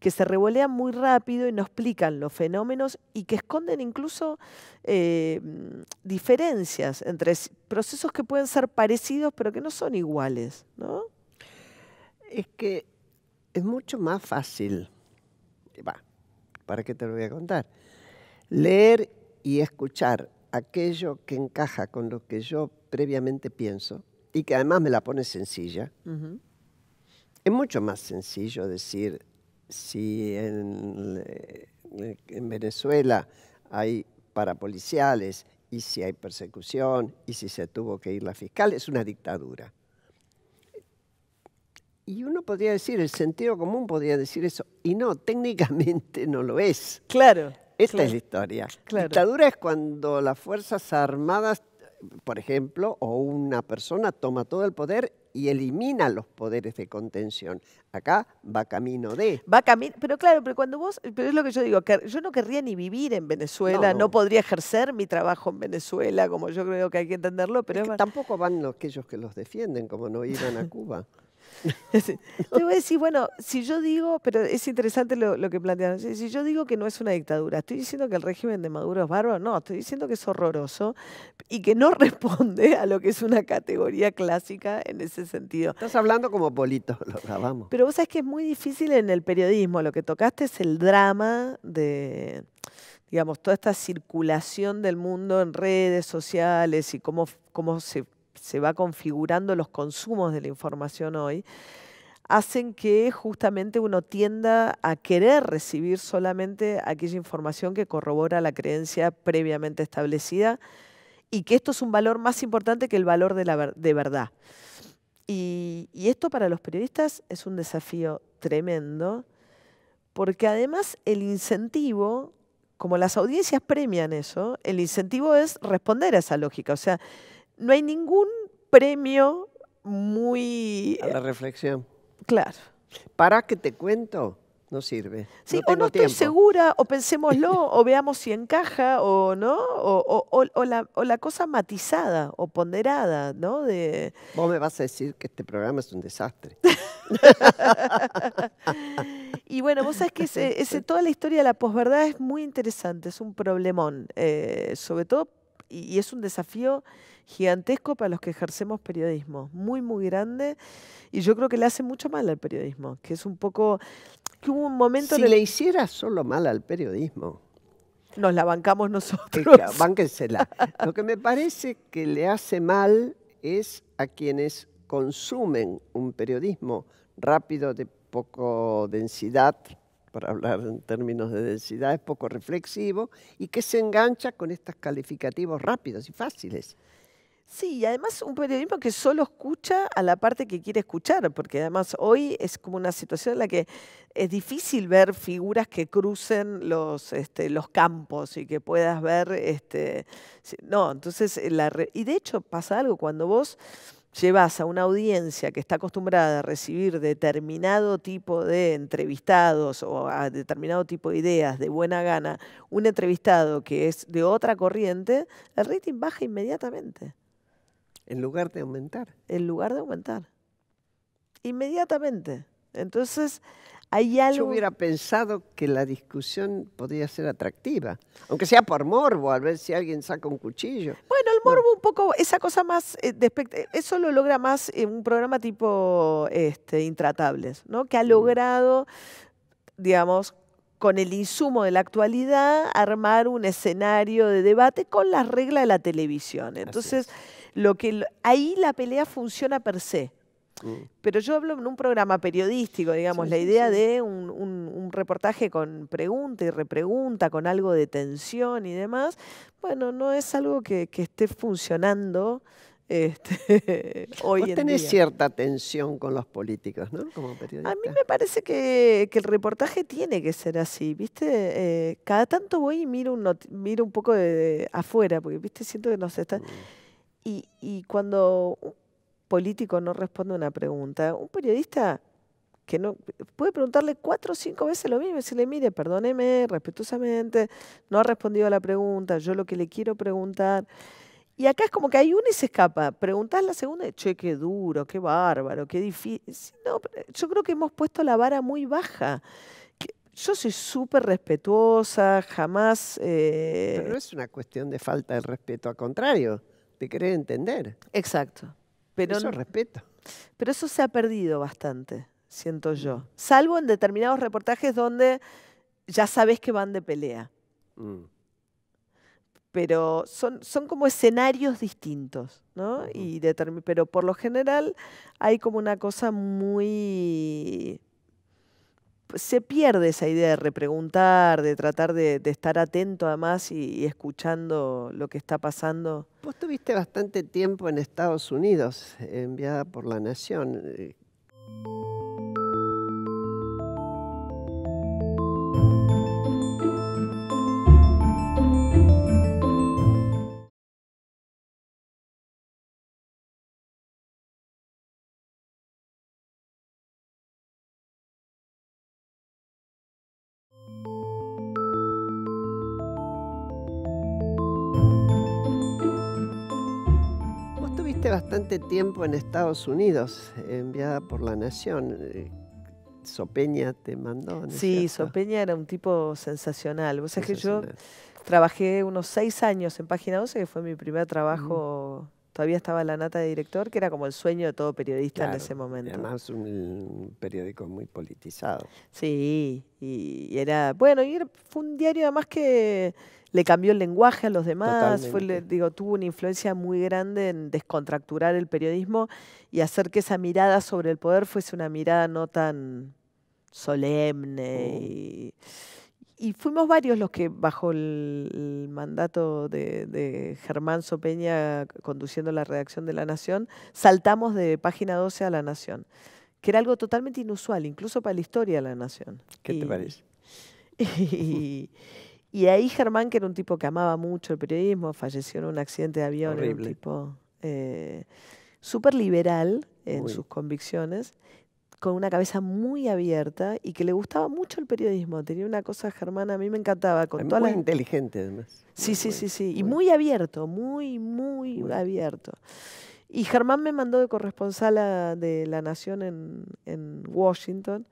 que se revolean muy rápido y no explican los fenómenos y que esconden incluso eh, diferencias entre procesos que pueden ser parecidos pero que
no son iguales, ¿no? Es que es mucho más fácil, ¿para qué te lo voy a contar? Leer y escuchar aquello que encaja con lo que yo previamente pienso y que además me la pone sencilla. Es mucho más sencillo decir si en, eh, en Venezuela hay parapoliciales y si hay persecución y si se tuvo que ir la fiscal, es una dictadura. Y uno podría decir, el sentido común podría decir eso. Y no, técnicamente no lo es. Claro. Esta es la historia. La Dictadura es cuando las Fuerzas Armadas, por ejemplo, o una persona toma todo el poder y elimina los poderes de contención. Acá va camino de. Va camino, pero claro, pero cuando vos, pero es lo que yo digo, que yo no querría ni vivir en Venezuela, no, podría ejercer mi trabajo en Venezuela, como yo creo que hay que entenderlo, pero tampoco van aquellos que los defienden, como no iban a Cuba. Te voy a decir, bueno, si yo digo,
pero es interesante lo, que plantearon, si yo digo que no es una dictadura, ¿estoy diciendo que el régimen de Maduro es bárbaro? No, estoy diciendo que es horroroso y que no responde a lo que es una categoría clásica
en ese sentido. Estás hablando como Polito, lo grabamos.
Pero vos sabés que es muy difícil en el periodismo, lo que tocaste es el drama de digamos, toda esta circulación del mundo en redes sociales y cómo, cómo se se va configurando los consumos de la información hoy, hacen que justamente uno tienda a querer recibir solamente aquella información que corrobora la creencia previamente establecida y que esto es un valor más importante que el valor de, la verdad. Y, y esto para los periodistas es un desafío tremendo, porque además el incentivo, como las audiencias premian eso, el incentivo es responder a esa lógica. O sea, no hay ningún premio muy...
A la reflexión. Claro. Para que te cuento, no sirve. Sí, o no estoy
segura, o pensémoslo, o veamos si encaja, o no, o, la, o, la, cosa matizada o ponderada, ¿no? De... Vos me vas a decir que este programa es un desastre.
y bueno, vos sabes que ese,
toda la historia de la posverdad es muy interesante, es un problemón, eh, sobre todo y, es un desafío gigantesco para los que ejercemos periodismo, muy, muy grande, y yo creo que le hace mucho mal al periodismo, que es un poco, que hubo un momento... Si le
hiciera solo mal al periodismo.
Nos la bancamos nosotros.
bánquensela. Lo que me parece que le hace mal es a quienes consumen un periodismo rápido, de poco densidad, para hablar en términos de densidad, es poco reflexivo y que se engancha con estos calificativos rápidos y fáciles. Sí, y además un periodismo que solo
escucha a la parte que quiere escuchar, porque además hoy es como una situación en la que es difícil ver figuras que crucen los, este, los campos y que puedas ver, este, no, entonces, eh, la, y de hecho pasa algo cuando vos llevas a una audiencia que está acostumbrada a recibir determinado tipo de entrevistados o a determinado tipo de ideas de buena gana, un entrevistado que es de otra corriente, el rating baja inmediatamente.
En lugar de aumentar. En lugar de aumentar. Inmediatamente. Entonces, yo hubiera pensado que la discusión podía ser atractiva, aunque sea por morbo, a ver si alguien saca un cuchillo. Bueno, el morbo un poco, esa cosa más, eh, eh, eso lo logra
más en eh, un programa tipo este, Intratables, ¿no? que ha mm. logrado, digamos, con el insumo de la actualidad, armar un escenario de debate con las reglas de la televisión. Entonces, lo que ahí la pelea funciona per se. Mm. Pero yo hablo en un programa periodístico, digamos, la idea de un, reportaje con pregunta y repregunta, con algo de tensión y demás, bueno, no es algo que, esté funcionando. Este, hoy Vos cierta
tensión con los políticos, ¿no? A mí
me parece que, el reportaje tiene que ser así, ¿viste? Eh, cada tanto voy y miro un, miro un poco de, afuera, porque, ¿viste? Siento que nos está... Mm. y cuando político no responde una pregunta, un periodista que no puede preguntarle cuatro o cinco veces lo mismo y decirle, mire, perdóneme, respetuosamente, no ha respondido a la pregunta, yo lo que le quiero preguntar. Y acá es como que hay una y se escapa. Preguntás la segunda, che, qué duro, qué bárbaro, qué difícil. No, yo creo que hemos puesto la vara muy baja.
Yo soy súper respetuosa, jamás... Eh, pero no es una cuestión de falta de respeto, al contrario, de querer entender. Exacto. Pero, eso
respeto. Pero eso se ha perdido bastante, siento yo. Mm. Salvo en determinados reportajes donde ya sabes que van de pelea. Mm. Pero son, son como escenarios distintos, ¿no? pero por lo general hay como una cosa muy se pierde esa idea de repreguntar, de tratar de, estar atento además más y, escuchando
lo que está pasando. Vos tuviste bastante tiempo en Estados Unidos, enviada por la Nación. Eh. tiempo en Estados Unidos, enviada por la Nación. Sopeña te mandó. sí,
Sopeña era un tipo sensacional. o sea que yo trabajé unos seis años en Página 11 que fue mi primer trabajo todavía estaba la nata de director, que era como el sueño de todo periodista en ese momento. Además,
un periódico muy politizado. Sí,
y, era, bueno, y fue un diario además que le cambió el lenguaje a los demás, fue, digo, tuvo una influencia muy grande en descontracturar el periodismo y hacer que esa mirada sobre el poder fuese una mirada no tan solemne uh. y y fuimos varios los que, bajo el, mandato de, Germán Sopeña, conduciendo la redacción de La Nación, saltamos de página 12 a La Nación, que era algo totalmente inusual, incluso para la historia de La Nación. ¿Qué te parece? Y, ahí Germán, que era un tipo que amaba mucho el periodismo, falleció en un accidente de avión, Era un tipo eh, súper liberal en sus convicciones, con una cabeza muy abierta y que le gustaba mucho el periodismo. Tenía una cosa Germán, a mí me encantaba. Con toda muy
inteligente, además.
Sí, sí, sí, sí. Y muy abierto, muy, muy abierto. Y Germán me mandó de corresponsal de La Nación en, Washington,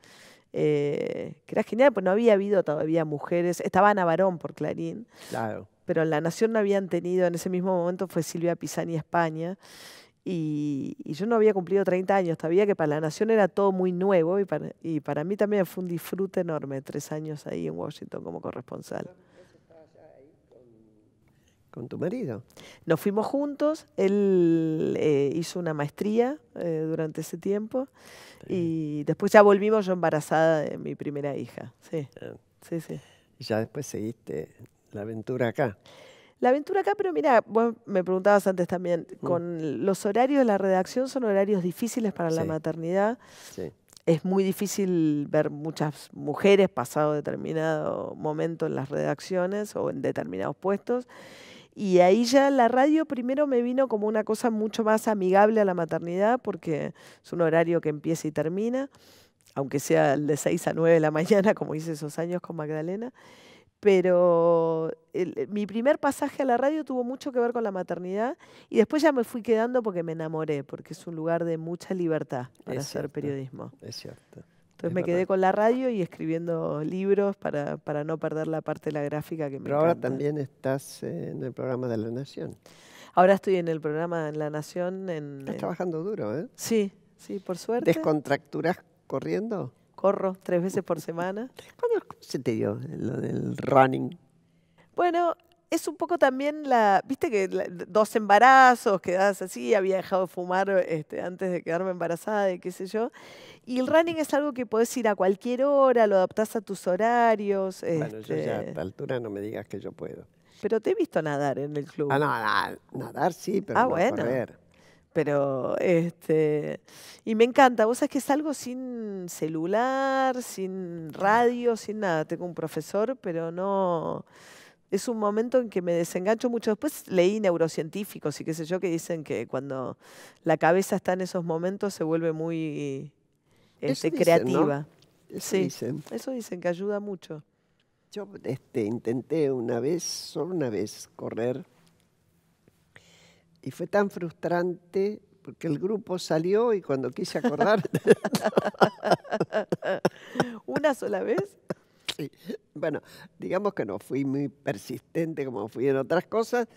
eh, que era genial, pues no había habido todavía mujeres. Estaban a varón por Clarín. Claro. Pero La Nación no habían tenido, en ese mismo momento fue Silvia Pisani España. Y, yo no había cumplido 30 años sabía que para la nación era todo muy nuevo y para, y para mí también fue un disfrute enorme, tres años ahí en Washington como corresponsal. ¿Con tu marido? Nos fuimos juntos, él eh, hizo una maestría eh, durante ese tiempo y después ya volvimos yo embarazada de mi primera hija.
Sí, ah. sí, sí. Y ya después seguiste la aventura acá. La
aventura acá, pero mira, vos me preguntabas antes también, mm. con los horarios de la redacción son horarios difíciles para la maternidad. Sí. Es muy difícil ver muchas mujeres pasado determinado momento en las redacciones o en determinados puestos. Y ahí ya la radio primero me vino como una cosa mucho más amigable a la maternidad, porque es un horario que empieza y termina, aunque sea el de 6 a 9 de la mañana, como hice esos años con Magdalena pero eh, mi primer pasaje a la radio tuvo mucho que ver con la maternidad y después ya me fui quedando porque me enamoré, porque es un lugar de mucha libertad para hacer periodismo. Es cierto. Entonces me quedé con la radio y escribiendo libros para, no perder la parte de la gráfica que me Pero ahora también
estás en el programa de La Nación.
Ahora estoy en el programa de La Nación. En, estás eh, trabajando duro, ¿eh?
Sí, sí, por suerte. ¿Descontracturas corriendo? tres veces por semana. ¿Cuándo, ¿Cómo se te dio lo del running?
Bueno, es un poco también la, viste que dos embarazos, quedas así, había dejado de fumar este, antes de quedarme embarazada y qué sé yo. Y el running es algo que podés ir a cualquier hora, lo adaptás a tus horarios. Bueno, yo ya a este. esta
altura no me digas que yo puedo.
Pero te he visto nadar en el club. Ah, no, nadar sí, pero ah, bueno pero este y me encanta vos sabés que salgo sin celular sin radio sin nada tengo un profesor pero no es un momento en que me desengancho mucho después leí neurocientíficos y qué sé yo que dicen que cuando la cabeza está en esos momentos
se vuelve muy este, creativa eso sí eso dicen que ayuda mucho yo este, intenté una vez solo una vez correr y fue tan frustrante porque el grupo salió y cuando quise acordar... ¿Una sola vez? Sí. Bueno, digamos que no fui muy persistente como fui en otras cosas.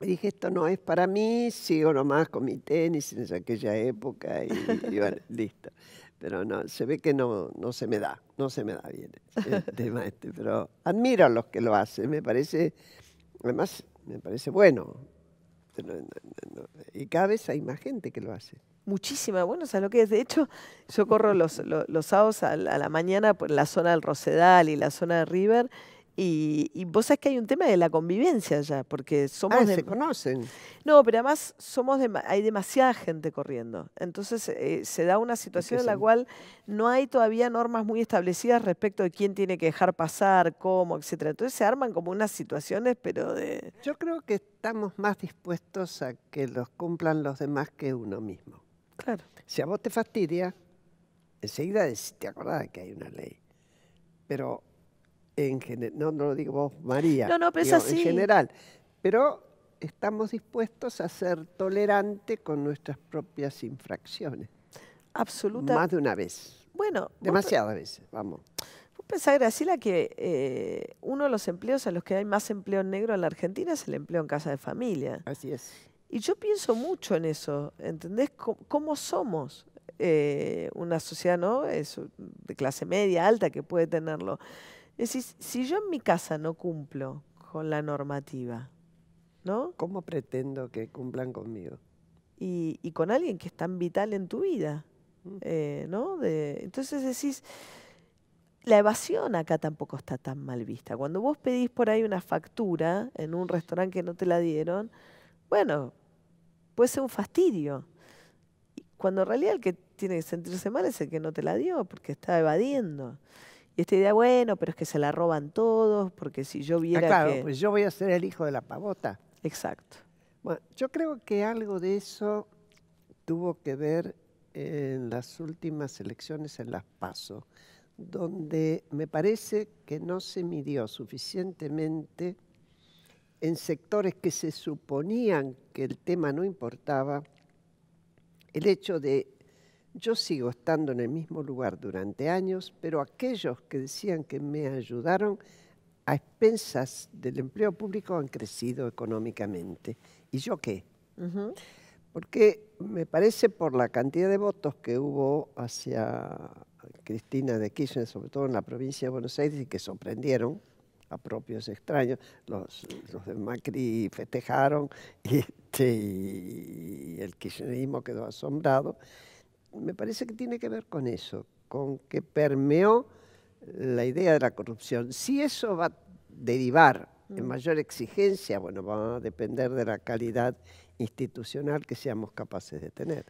dije, esto no es para mí, sigo nomás con mi tenis en aquella época y, listo. Pero no, se ve que no, no se me da, no se me da bien el tema este. Pero admiro a los que lo hacen, me parece, además, me parece bueno, y cada vez hay más gente que lo hace.
Muchísima, bueno, o sea, lo que es. De hecho, yo corro los, los, sábados a la, a la mañana por la zona del Rosedal y la zona de River y, vos sabés que hay un tema de la convivencia ya, porque ah, somos... Ah, se conocen. No, pero además somos hay demasiada gente corriendo. Entonces eh, se da una situación en la cual no hay todavía normas muy establecidas respecto
de quién tiene que dejar pasar, cómo, etcétera Entonces se arman como unas situaciones, pero de... Yo creo que estamos más dispuestos a que los cumplan los demás que uno mismo. Claro. Si a vos te fastidia, enseguida te acordás de que hay una ley. Pero en no, no lo digo vos, María, no, no, pero así. en general, pero estamos dispuestos a ser tolerantes con nuestras propias infracciones. Absolutamente. Más de una vez. Bueno. Demasiadas veces, vamos.
Vos pensás, Graciela, que eh, uno de los empleos en los que hay más empleo negro en la Argentina es el empleo en casa de familia. Así es. Y yo pienso mucho en eso, ¿entendés? ¿Cómo somos? Eh, una sociedad, ¿no? Es de clase media, alta, que puede tenerlo. Decís, si yo en mi casa no cumplo con la normativa,
¿no? ¿Cómo pretendo que cumplan conmigo? Y, con alguien que es tan vital
en tu vida, mm. eh, ¿no? De, entonces decís, la evasión acá tampoco está tan mal vista. Cuando vos pedís por ahí una factura en un restaurante que no te la dieron, bueno, puede ser un fastidio. Cuando en realidad el que tiene que sentirse mal es el que no te la dio, porque está evadiendo esta idea, bueno, pero es que se la roban todos, porque si yo ah, viera ah, claro, pues yo voy a ser el hijo de la pavota. Exacto.
Bueno, yo creo que algo de eso tuvo que ver en las últimas elecciones en las PASO, donde me parece que no se midió suficientemente en sectores que se suponían que el tema no importaba, el hecho de yo sigo estando en el mismo lugar durante años, pero aquellos que decían que me ayudaron a expensas del empleo público han crecido económicamente. ¿Y yo qué? Porque me parece por la cantidad de votos que hubo hacia Cristina de Kirchner, sobre todo en la provincia de Buenos Aires, y que sorprendieron a propios extraños. Los, de Macri festejaron este, y, y el kirchnerismo quedó asombrado me parece que tiene que ver con eso, con que permeó la idea de la corrupción. Si eso va a derivar en mm. mayor exigencia, bueno, va a depender de la calidad institucional que seamos capaces de tener.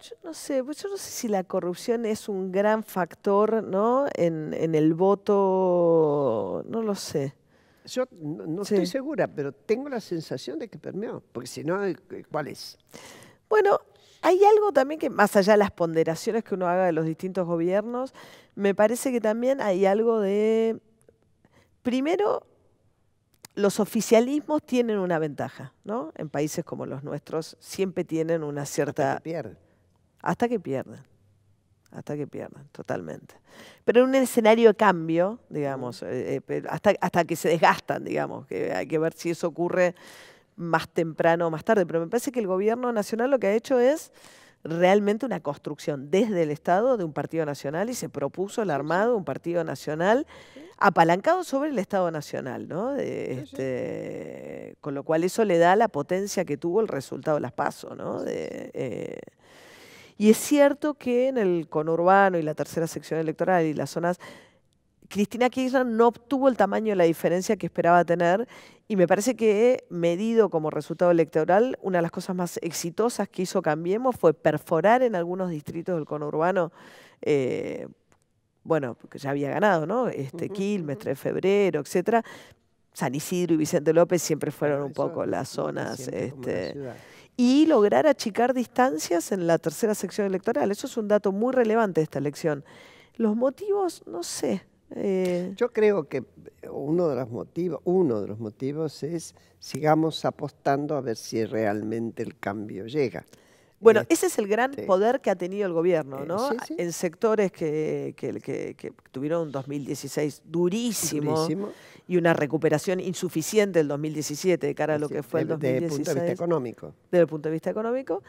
Yo no sé, pues, yo no sé si la corrupción es un gran factor, ¿no? En, el
voto, no lo sé. Yo no, estoy segura, pero tengo la sensación de que permeó, porque si no, ¿cuál es? Bueno, hay algo
también que, más allá de las ponderaciones que uno haga de los distintos gobiernos, me parece que también hay algo de, primero, los oficialismos tienen una ventaja, ¿no? En países como los nuestros siempre tienen una cierta... Hasta que pierden. Hasta que pierden. Hasta que pierden, totalmente. Pero en un escenario de cambio, digamos, mm. eh, eh, hasta, hasta que se desgastan, digamos, que hay que ver si eso ocurre más temprano o más tarde, pero me parece que el gobierno nacional lo que ha hecho es realmente una construcción desde el Estado de un partido nacional y se propuso el armado un partido nacional apalancado sobre el Estado nacional, ¿no? Este, con lo cual eso le da la potencia que tuvo el resultado de las PASO, ¿no? Eh, y es cierto que en el conurbano y la tercera sección electoral y las zonas Cristina Kirchner no obtuvo el tamaño de la diferencia que esperaba tener y me parece que medido como resultado electoral, una de las cosas más exitosas que hizo Cambiemos fue perforar en algunos distritos del conurbano, eh, bueno, que ya había ganado, ¿no? Este, Quilmes, 3 de febrero, etcétera. San Isidro y Vicente López siempre fueron un poco las zonas... Este, y lograr achicar distancias en la tercera sección electoral. Eso es un dato muy relevante de esta elección. Los motivos, no sé,
eh, Yo creo que uno de los motivos, uno de los motivos es sigamos apostando a ver si realmente el cambio llega.
Bueno, este ese es el gran
poder que ha tenido el gobierno, eh, ¿no? En sectores que, que, tuvieron un
2016 durísimo, y una recuperación insuficiente del 2017 de cara a lo que fue el 2016. Desde punto de vista económico. Desde el punto de vista económico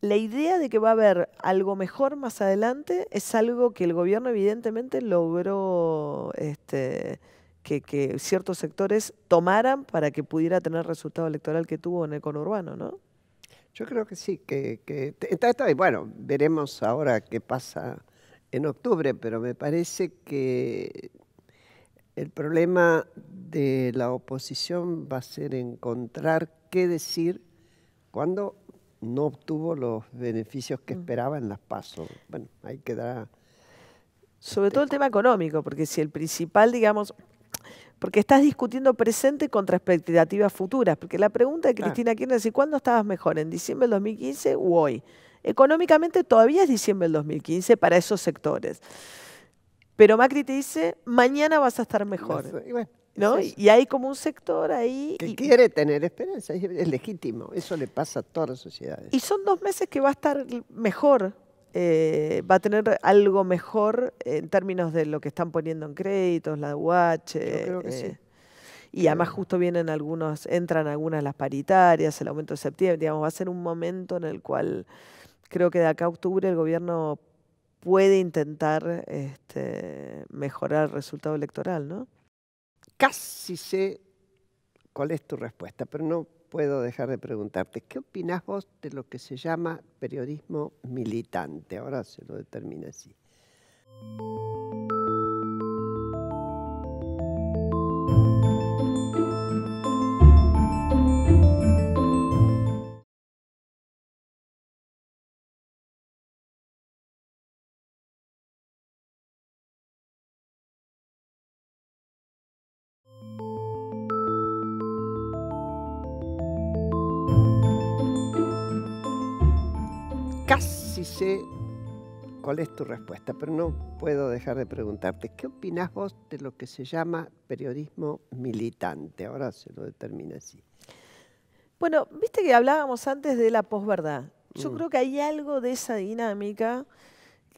la idea de que va a haber algo mejor más adelante es algo que el gobierno evidentemente logró este, que, ciertos sectores tomaran para que pudiera tener
resultado electoral que tuvo en el conurbano, ¿no? Yo creo que sí, que, está, bueno, veremos ahora qué pasa en octubre, pero me parece que el problema de la oposición va a ser encontrar qué decir cuando no obtuvo los beneficios que mm. esperaba en las pasos. Bueno, ahí quedará. Sobre todo el tema económico, porque
si el principal, digamos, porque estás discutiendo presente contra expectativas futuras, porque la pregunta de Cristina Kirchner es, cuándo estabas mejor? ¿En diciembre del 2015 u hoy? Económicamente todavía es diciembre del 2015 para esos sectores. Pero Macri te dice, mañana vas a estar mejor. bueno,
¿no? Y hay como un sector ahí. Que quiere tener esperanza, es legítimo, eso le pasa a todas las sociedades.
Y son dos meses que va a estar mejor, eh, va a tener algo mejor en términos de lo que están poniendo en créditos, la UH, Yo creo que sí. Eh, y eh, además justo vienen algunos, entran algunas las paritarias, el aumento de septiembre, digamos, va a ser un momento en el cual creo que de acá a octubre el gobierno puede intentar este, mejorar
el resultado electoral, ¿no? casi sé cuál es tu respuesta, pero no puedo dejar de preguntarte, ¿qué opinas vos de lo que se llama periodismo militante? Ahora se lo determina así. sé cuál es tu respuesta, pero no puedo dejar de preguntarte, ¿qué opinas vos de lo que se llama periodismo militante? Ahora se lo determina así.
Bueno, viste que hablábamos antes de la posverdad. Yo mm. creo que hay algo de esa dinámica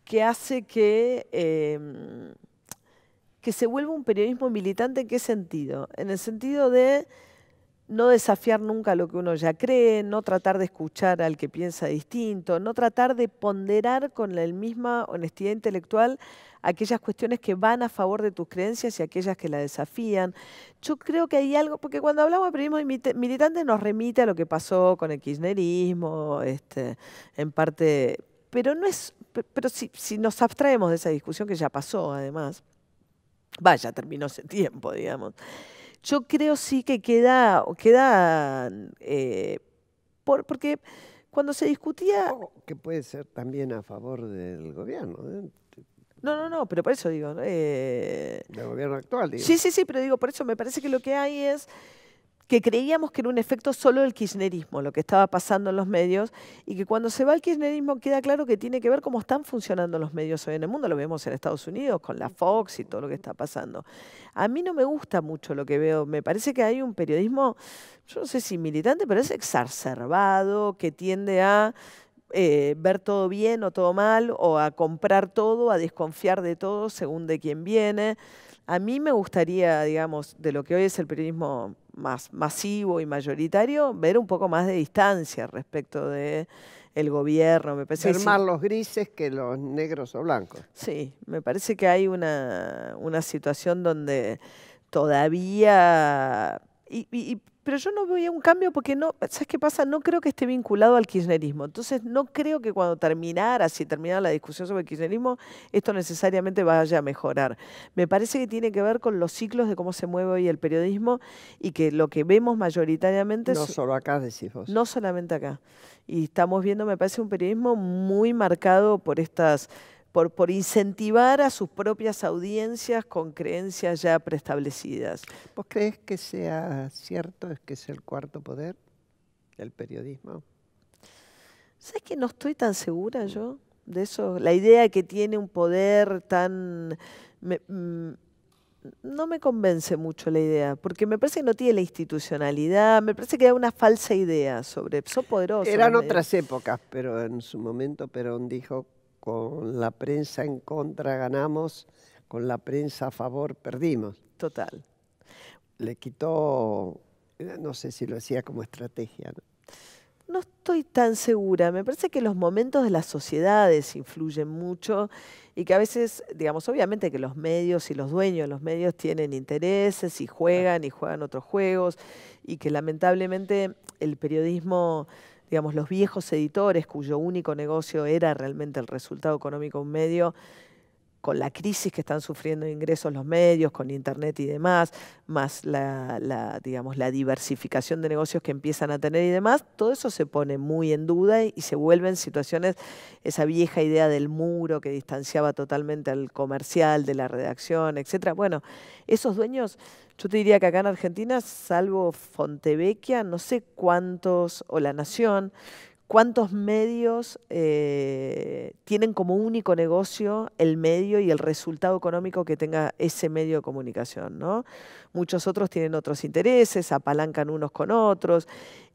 que hace que, em, que se vuelva un periodismo militante. ¿En qué sentido? En el sentido de no desafiar nunca lo que uno ya cree, no tratar de escuchar al que piensa distinto, no tratar de ponderar con la misma honestidad intelectual aquellas cuestiones que van a favor de tus creencias y aquellas que la desafían. Yo creo que hay algo, porque cuando hablamos de periodismo militante nos remite a lo que pasó con el kirchnerismo, este, en parte, pero no es, pero si, si nos abstraemos de esa discusión que ya pasó además, vaya, terminó ese tiempo, digamos yo creo sí que queda, queda eh, por, porque cuando se discutía... que puede ser también a favor del gobierno. ¿eh? No, no, no, pero por eso digo... Eh, del gobierno actual, digo. Sí, sí, sí, pero digo, por eso me parece que lo que hay es que creíamos que era un efecto solo el kirchnerismo, lo que estaba pasando en los medios, y que cuando se va el kirchnerismo queda claro que tiene que ver cómo están funcionando los medios hoy en el mundo, lo vemos en Estados Unidos con la Fox y todo lo que está pasando. A mí no me gusta mucho lo que veo, me parece que hay un periodismo, yo no sé si militante, pero es exacerbado, que tiende a... Eh, ver todo bien o todo mal, o a comprar todo, a desconfiar de todo según de quién viene. A mí me gustaría, digamos, de lo que hoy es el periodismo más masivo y mayoritario, ver un poco más de distancia respecto de el gobierno. Me los grises que los negros o blancos. Sí, me parece que hay una, una situación donde todavía... Y, y, pero yo no veía un cambio porque no, ¿sabes qué pasa? No creo que esté vinculado al kirchnerismo. Entonces, no creo que cuando terminara, si terminara la discusión sobre el kirchnerismo, esto necesariamente vaya a mejorar. Me parece que tiene que ver con los ciclos de cómo se mueve hoy el periodismo y que lo que vemos mayoritariamente... No solo
acá, decís vos.
No solamente acá. Y estamos viendo, me parece, un periodismo muy marcado por estas por, incentivar a sus propias audiencias con creencias ya preestablecidas.
¿Vos crees que sea cierto que es el cuarto poder del periodismo?
¿Sabes que no estoy tan segura yo de eso? La idea que tiene un poder tan... Mm, no me convence mucho la idea, porque me parece que no tiene la institucionalidad, me parece que da una falsa idea sobre... Son poderosos. Eran otras
épocas, pero en su momento Perón dijo con la prensa en contra ganamos, con la prensa a favor perdimos. Total. Le quitó, eh, no sé si lo hacía como estrategia. ¿no?
no estoy tan segura. Me parece que los momentos de las sociedades influyen mucho y que a veces, digamos, obviamente que los medios y los dueños de los medios tienen intereses y juegan y juegan otros juegos y que lamentablemente el periodismo digamos, los viejos editores cuyo único negocio era realmente el resultado económico un medio, con la crisis que están sufriendo ingresos los medios, con internet y demás, más la, digamos, la diversificación de negocios que empiezan a tener y demás, todo eso se pone muy en duda y, se vuelven situaciones, esa vieja idea del muro que distanciaba totalmente al comercial, de la redacción, etcétera. Bueno, esos dueños yo te diría que acá en Argentina, salvo Fontevecchia, no sé cuántos, o La Nación, cuántos medios eh, tienen como único negocio el medio y el resultado económico que tenga ese medio de comunicación, ¿no? Muchos otros tienen otros intereses, apalancan unos con otros,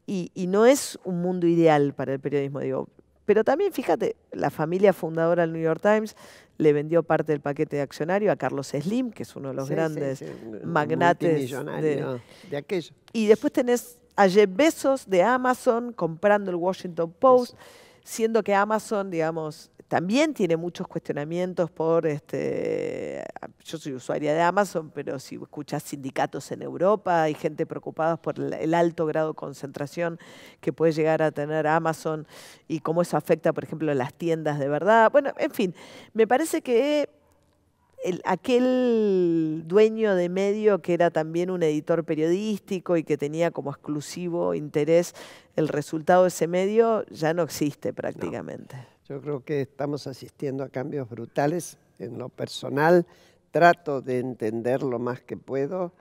y, no es un mundo ideal para el periodismo, digo. Pero también, fíjate, la familia fundadora del New York Times le vendió parte del paquete de accionario a Carlos Slim, que es uno de los grandes magnates de, de aquello. Y después tenés a Jeff Bezos de Amazon comprando el Washington Post, siendo que Amazon, digamos, también tiene muchos cuestionamientos por, este, yo soy usuaria de Amazon, pero si escuchas sindicatos en Europa, hay gente preocupada por el alto grado de concentración que puede llegar a tener Amazon y cómo eso afecta, por ejemplo, a las tiendas de verdad. Bueno, en fin, me parece que aquel dueño de medio que era también un editor periodístico y que tenía como exclusivo interés el resultado de ese medio, ya no existe prácticamente.
Yo creo que estamos asistiendo a cambios brutales. En lo personal, trato de entender lo más que puedo.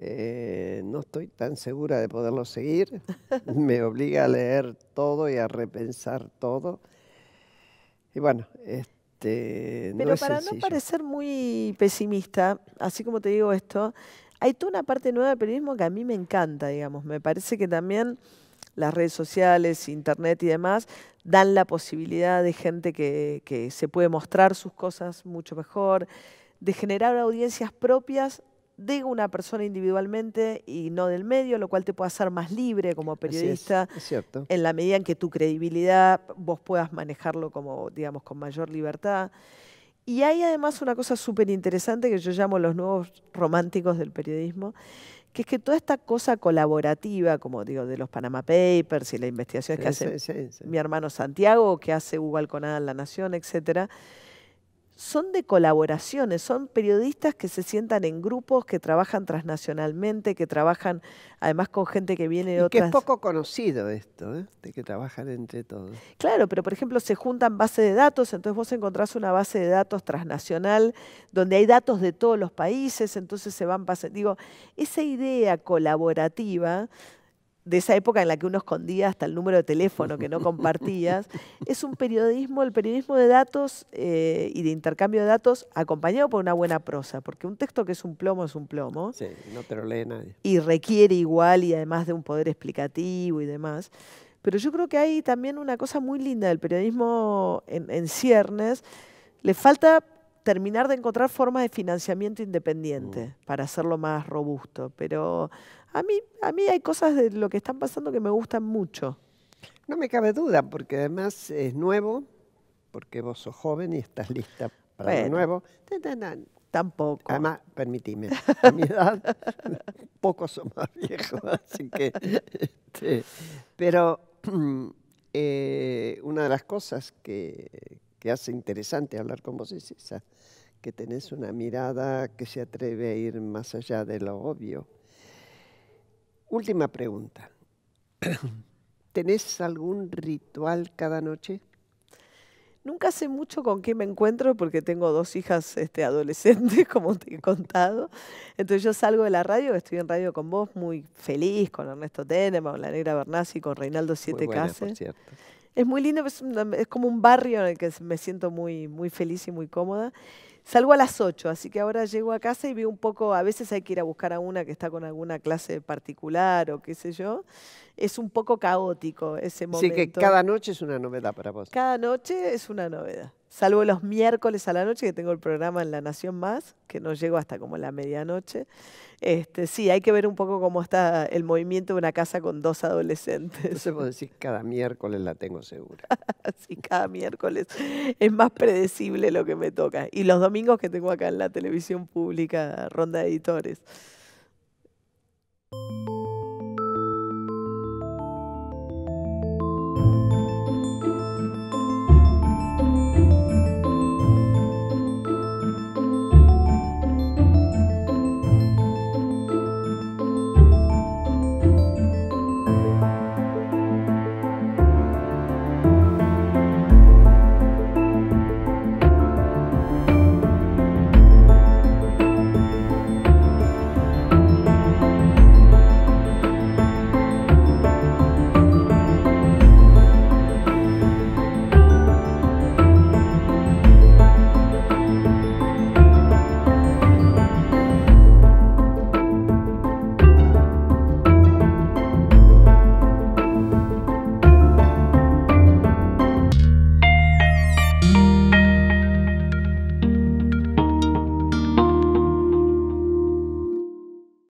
Eh, no estoy tan segura de poderlo seguir. Me obliga a leer todo y a repensar todo. Y bueno, este, pero para no parecer
muy pesimista, así como te digo esto, hay toda una parte nueva del periodismo que a mí me encanta, digamos. Me parece que también las redes sociales, internet y demás, dan la posibilidad de gente que, se puede mostrar sus cosas mucho mejor, de generar audiencias propias de una persona individualmente y no del medio, lo cual te puede hacer más libre como periodista. Es, cierto. En la medida en que tu credibilidad vos puedas manejarlo como, digamos, con mayor libertad. Y hay además una cosa súper interesante que yo llamo los nuevos románticos del periodismo, que es que toda esta cosa colaborativa, como digo, de los Panama Papers y la investigación que hace mi hermano Santiago, que hace Hugo Alconada en La Nación, etcétera, son de colaboraciones, son periodistas que se sientan en grupos, que trabajan transnacionalmente, que trabajan además con gente que viene de y Que es poco
conocido esto, ¿eh? de que trabajan entre todos.
Claro, pero por ejemplo se juntan bases de datos, entonces vos encontrás una base de datos transnacional donde hay datos de todos los países, entonces se van pasando... Digo, esa idea colaborativa de esa época en la que uno escondía hasta el número de teléfono que no compartías, es un periodismo, el periodismo de datos eh, y de intercambio de datos acompañado por una buena prosa, porque un texto que es un plomo es un plomo.
Sí, no te lo lee nadie.
Y requiere igual y además de un poder explicativo y demás. Pero yo creo que hay también una cosa muy linda del periodismo en, ciernes. Le falta terminar de encontrar formas de financiamiento independiente mm. para hacerlo más robusto, pero a mí, a mí hay cosas de lo que
están pasando que me gustan mucho. No me cabe duda, porque además es nuevo, porque vos sos joven y estás lista para lo nuevo. Tampoco. Además, permitime, a mi edad pocos son más viejos, así que... Este, pero eh, una de las cosas que, que hace interesante hablar con vos es esa, que tenés una mirada que se atreve a ir más allá de lo obvio Última pregunta. ¿Tenés algún ritual cada noche?
Nunca sé mucho con qué me encuentro porque tengo dos hijas este, adolescentes, como te he contado. Entonces yo salgo de la radio, estoy en radio con vos, muy feliz, con Ernesto Tenema, con la Negra Bernasi, con Reinaldo Siete Cases. Es muy lindo, es, como un barrio en el que me siento muy, muy feliz y muy cómoda. Salgo a las 8, así que ahora llego a casa y veo un poco, a veces hay que ir a buscar a una que está con alguna clase particular o qué sé yo. Es un poco caótico ese momento. Así que cada
noche es una novedad para vos.
Cada noche es una novedad salvo los miércoles a la noche, que tengo el programa en La Nación Más, que no llego hasta como la medianoche. Este, sí, hay que ver un poco cómo está el movimiento de una casa con dos adolescentes. Entonces puedo decir cada miércoles la tengo segura. sí, cada miércoles es más predecible lo que me toca. Y los domingos que tengo acá en la televisión pública, Ronda de Editores.